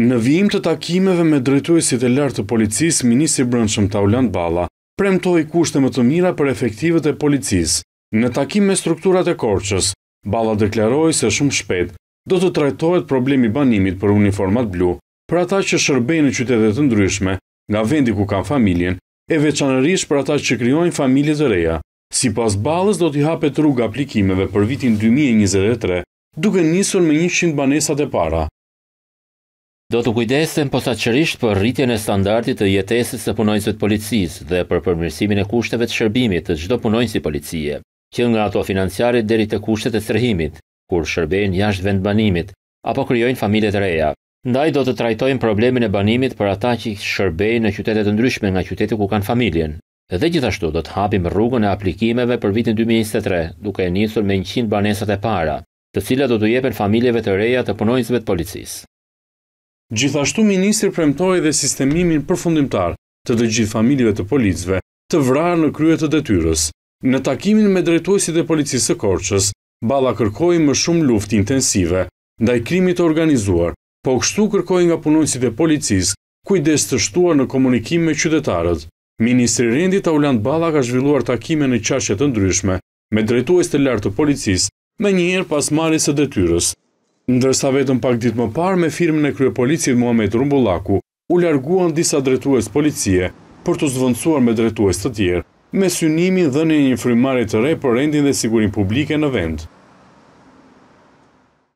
Në vijim të takimeve me drejtuesit e lartë të policis, Ministri Brëndshëm Taulant Bala premtoj kushte më të mira për efektivet e policis. Në takim me strukturat e korqës, Bala deklaroj se shumë shpet do të trajtojt problemi banimit për uniformat blu për ata që shërbejnë në qytetet të ndryshme, nga vendi ku kam familjen, e veçanërish për ata që kryojnë familje të reja. Si pas balës do t'i hape rrugë aplikimeve për vitin 2023, duke njësër me 100 banesat e para. Do të kujdesen posaçërisht për rritjen e standardit të jetesës së punonjësve të policisë dhe për përmirësimin e kushteve të shërbimit të çdo punonjësi policie, që nga ato financiare deri te kushtet e strehimit, kur shërbejnë jashtë vendbanimit apo krijojnë familje të reja. Ndaj do të trajtojmë problemin e banimit për ata që shërbejnë në qytete të ndryshme nga qyteti ku kanë familjen. Dhe gjithashtu do të hapim rrugën e aplikimeve për vitin 2023, duke e nisur me 100 banesat e para, të cilat do të jepen familjeve të reja të punonjësve të policisë. Gjithashtu ministri premtoi dhe sistemimin përfundimtar të të gjithë familjeve të policëve të vrarë në krye të detyrës. Në takimin me drejtuesit e policisë së Korçës, Balla kërkoi më shumë luftë intensive ndaj krimit të organizuar, po kështu kërkoi nga punonjësit e policisë kujdes të shtuar në komunikim me qytetarët. Ministri Rendi Taulant Balla ka zhvilluar takime në qarqe të ndryshme me drejtues të lartë të policisë, me njëherë pas marrjes së detyrës. Ndërsa vetëm pak ditë më parë me firmën e krye policit Muhammed Rumbullaku, u larguan disa dretues policie për të zvëndsuar me dretues të tjerë, me synimin dhe një një frimare të re për rendin dhe sigurin publike në vend.